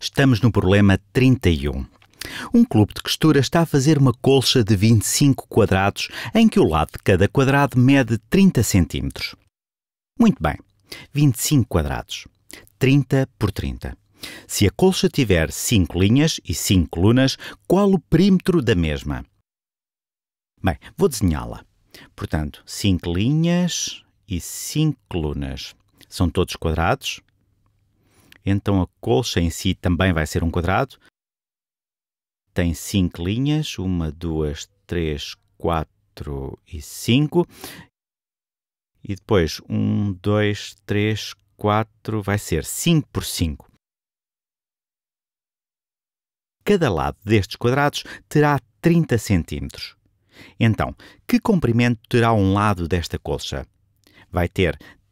Estamos no problema 31. Um clube de costura está a fazer uma colcha de 25 quadrados em que o lado de cada quadrado mede 30 centímetros. Muito bem, 25 quadrados, 30 por 30. Se a colcha tiver 5 linhas e 5 colunas, qual o perímetro da mesma? Bem, vou desenhá-la. Portanto, 5 linhas e 5 colunas. São todos quadrados? Então a colcha em si também vai ser um quadrado. Tem cinco linhas, uma, duas, três, quatro e cinco. E depois um, dois, três, quatro, vai ser cinco por cinco. Cada lado destes quadrados terá 30 centímetros. Então, que comprimento terá um lado desta colcha? Vai ter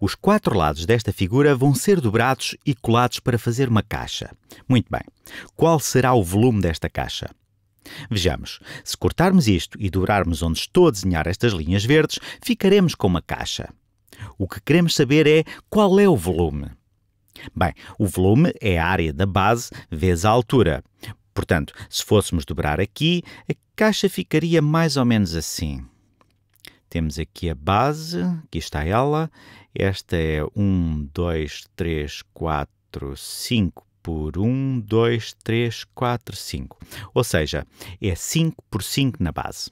Os quatro lados desta figura vão ser dobrados e colados para fazer uma caixa. Muito bem. Qual será o volume desta caixa? Vejamos, se cortarmos isto e dobrarmos onde estou a desenhar estas linhas verdes, ficaremos com uma caixa. O que queremos saber é qual é o volume. Bem, o volume é a área da base vezes a altura. Portanto, se fôssemos dobrar aqui, a caixa ficaria mais ou menos assim. Temos aqui a base, aqui está ela, esta é 1, 2, 3, 4, 5 por 1, 2, 3, 4, 5. Ou seja, é 5 por 5 na base.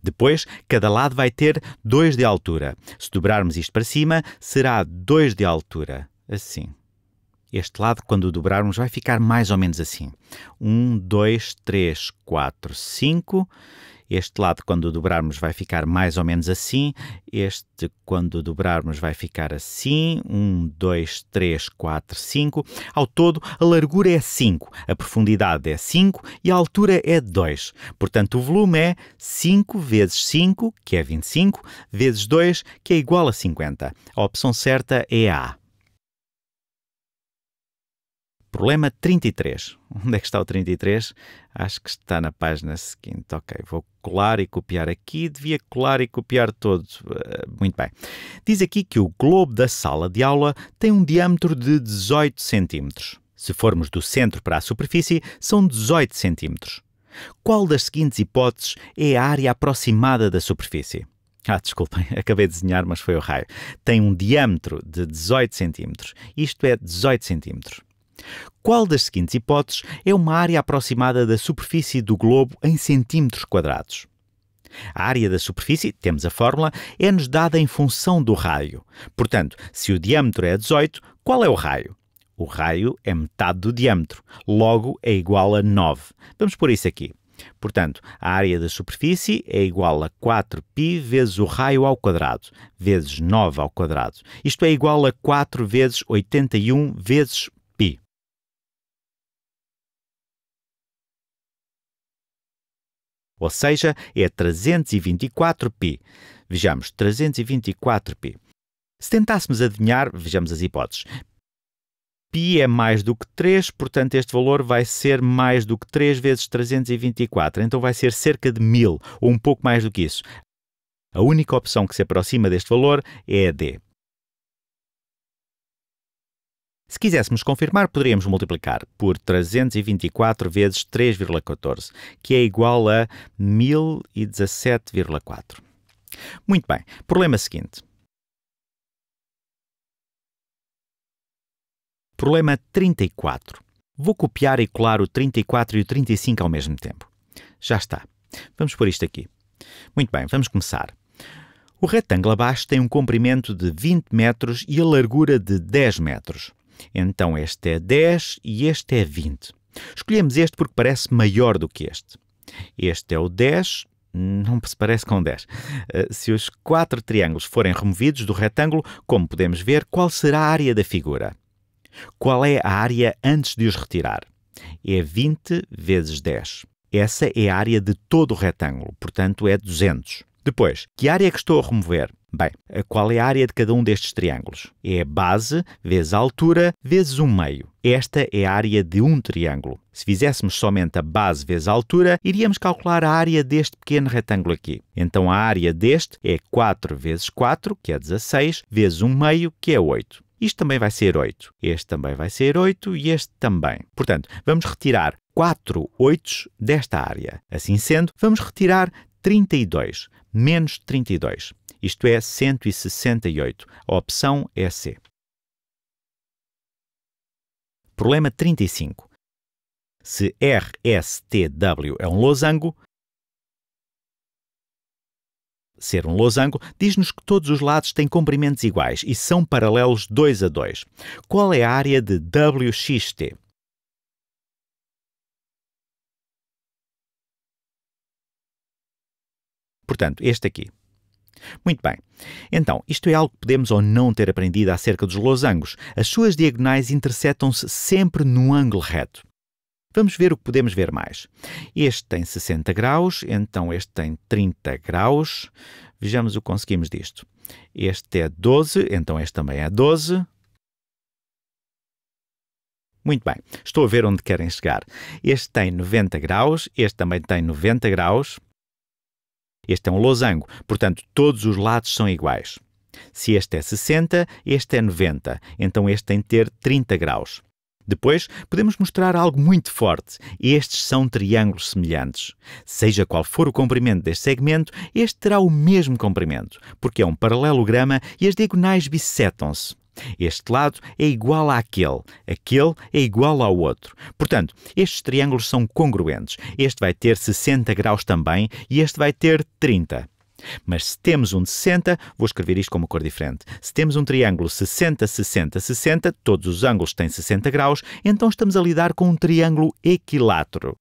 Depois, cada lado vai ter 2 de altura. Se dobrarmos isto para cima, será 2 de altura. Assim. Este lado, quando o dobrarmos, vai ficar mais ou menos assim. 1, 2, 3, 4, 5. Este lado, quando dobrarmos, vai ficar mais ou menos assim. Este, quando dobrarmos, vai ficar assim. 1, 2, 3, 4, 5. Ao todo, a largura é 5, a profundidade é 5 e a altura é 2. Portanto, o volume é 5 vezes 5, que é 25, vezes 2, que é igual a 50. A opção certa é A. Problema 33. Onde é que está o 33? Acho que está na página seguinte. Ok, vou colar e copiar aqui. Devia colar e copiar todos. Eh, muito bem. Diz aqui que o globo da sala de aula tem um diâmetro de 18 cm. Se formos do centro para a superfície, são 18 cm. Qual das seguintes hipóteses é a área aproximada da superfície? Ah, desculpem, acabei de desenhar, mas foi o raio. Tem um diâmetro de 18 cm. Isto é 18 centímetros. Qual das seguintes hipóteses é uma área aproximada da superfície do globo em centímetros quadrados? A área da superfície, temos a fórmula, é-nos dada em função do raio. Portanto, se o diâmetro é 18, qual é o raio? O raio é metade do diâmetro, logo é igual a 9. Vamos por isso aqui. Portanto, a área da superfície é igual a 4π vezes o raio ao quadrado, vezes 9 ao quadrado. Isto é igual a 4 vezes 81 vezes ou seja, é 324 π Vejamos, 324 π Se tentássemos adivinhar, vejamos as hipóteses. Pi é mais do que 3, portanto este valor vai ser mais do que 3 vezes 324, então vai ser cerca de 1000, ou um pouco mais do que isso. A única opção que se aproxima deste valor é a D. Se quiséssemos confirmar, poderíamos multiplicar por 324 vezes 3,14, que é igual a 1017,4. Muito bem, problema seguinte. Problema 34. Vou copiar e colar o 34 e o 35 ao mesmo tempo. Já está. Vamos pôr isto aqui. Muito bem, vamos começar. O retângulo abaixo tem um comprimento de 20 metros e a largura de 10 metros. Então este é 10 e este é 20. Escolhemos este porque parece maior do que este. Este é o 10, não se parece com 10. Eh, se os quatro triângulos forem removidos do retângulo, como podemos ver, qual será a área da figura? Qual é a área antes de os retirar? É 20 vezes 10. Essa é a área de todo o retângulo, portanto é 200. Depois, que área é que estou a remover? Bem, eh, qual é a área de cada um destes triângulos? É a base vezes a altura vezes um meio. Esta é a área de um triângulo. Se fizéssemos somente a base vezes a altura, iríamos calcular a área deste pequeno retângulo aqui. Então a área deste é 4 vezes 4, que é 16, vezes 1 meio, que é 8. Isto também vai ser 8. Este também vai ser 8 e este também. Portanto, vamos retirar 4 oitos desta área. Assim sendo, vamos retirar 32 menos 32, isto é 168. A opção é C. Problema 35. Se RSTW é um losango, ser um losango, diz-nos que todos os lados têm comprimentos iguais e são paralelos 2 a 2. Qual é a área de WXT? Portanto, este aqui. Muito bem. Então, isto é algo que podemos ou não ter aprendido acerca dos losangos. As suas diagonais interceptam-se sempre num ângulo reto. Vamos ver o que podemos ver mais. Este tem 60 graus, então este tem 30 graus. Vejamos o que conseguimos disto. Este é 12, então este também é 12. Muito bem, estou a ver onde querem chegar. Este tem 90 graus, este também tem 90 graus. Este é um losango, portanto, todos os lados são iguais. Se este é 60, este é 90, então este tem de ter 30 graus. Depois, podemos mostrar algo muito forte. Estes são triângulos semelhantes. Seja qual for o comprimento deste segmento, este terá o mesmo comprimento, porque é um paralelograma e as diagonais bissetam-se. Este lado é igual àquele, aquele é igual ao outro. Portanto, estes triângulos são congruentes. Este vai ter 60 graus também e este vai ter 30. Mas se temos um de 60, vou escrever isto com uma cor diferente. Se temos um triângulo 60, 60, 60, todos os ângulos têm 60 graus, então estamos a lidar com um triângulo equilátero.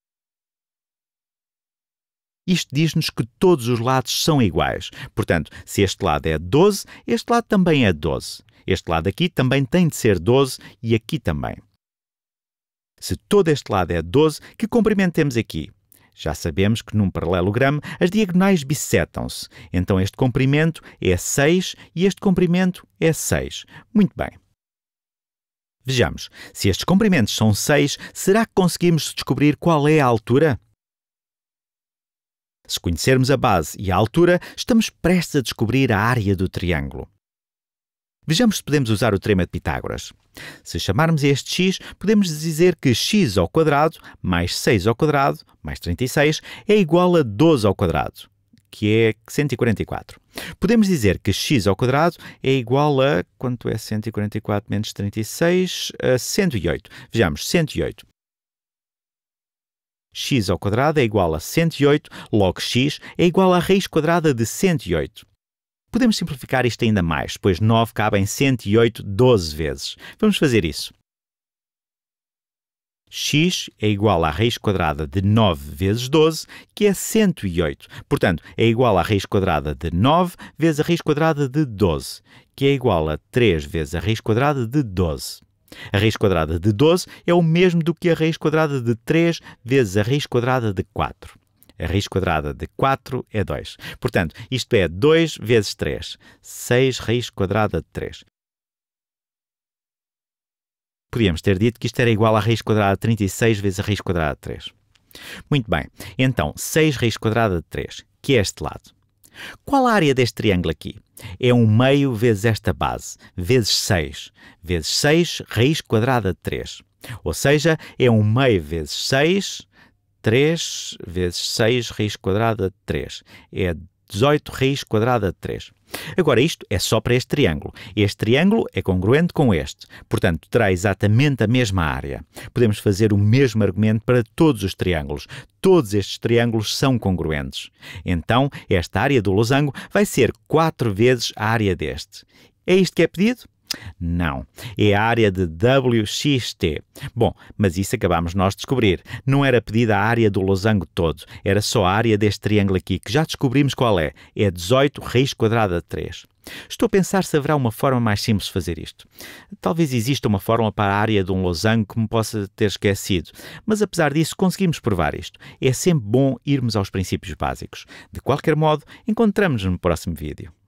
Isto diz-nos que todos os lados são iguais. Portanto, se este lado é 12, este lado também é 12. Este lado aqui também tem de ser 12 e aqui também. Se todo este lado é 12, que comprimento temos aqui? Já sabemos que num paralelogramo as diagonais bissetam-se, então este comprimento é 6 e este comprimento é 6. Muito bem. Vejamos, se estes comprimentos são 6, será que conseguimos descobrir qual é a altura? Se conhecermos a base e a altura, estamos prestes a descobrir a área do triângulo. Vejamos se podemos usar o teorema de Pitágoras. Se chamarmos este x, podemos dizer que x ao quadrado mais 6 ao quadrado mais 36 é igual a 12 ao quadrado, que é 144. Podemos dizer que x ao quadrado é igual a quanto é 144 menos 36, a 108. Vejamos, 108 x ao quadrado é igual a 108, logo x é igual à raiz quadrada de 108. Podemos simplificar isto ainda mais, pois 9 cabe em 108 12 vezes. Vamos fazer isso. x é igual à raiz quadrada de 9 vezes 12, que é 108. Portanto, é igual à raiz quadrada de 9 vezes a raiz quadrada de 12, que é igual a 3 vezes a raiz quadrada de 12. A raiz quadrada de 12 é o mesmo do que a raiz quadrada de 3 vezes a raiz quadrada de 4. A raiz quadrada de 4 é 2. Portanto, isto é 2 vezes 3. 6 raiz quadrada de 3. Podíamos ter dito que isto era igual à raiz quadrada de 36 vezes a raiz quadrada de 3. Muito bem, então 6 raiz quadrada de 3, que é este lado. Qual a área deste triângulo aqui? É 1 meio vezes esta base, vezes 6, vezes 6 raiz quadrada de 3. Ou seja, é 1 meio vezes 6 3 vezes 6 raiz quadrada de 3. É 18 raiz quadrada de 3. Agora, isto é só para este triângulo. Este triângulo é congruente com este, portanto, terá exatamente a mesma área. Podemos fazer o mesmo argumento para todos os triângulos. Todos estes triângulos são congruentes. Então, esta área do losango vai ser 4 vezes a área deste. É isto que é pedido? Não, é a área de WXT. Bom, mas isso acabámos nós de descobrir. Não era pedida a área do losango todo, era só a área deste triângulo aqui, que já descobrimos qual é. É 18 raiz quadrada de 3. Estou a pensar se haverá uma forma mais simples de fazer isto. Talvez exista uma fórmula para a área de um losango que me possa ter esquecido, mas apesar disso conseguimos provar isto. É sempre bom irmos aos princípios básicos. De qualquer modo, encontramos-nos no próximo vídeo.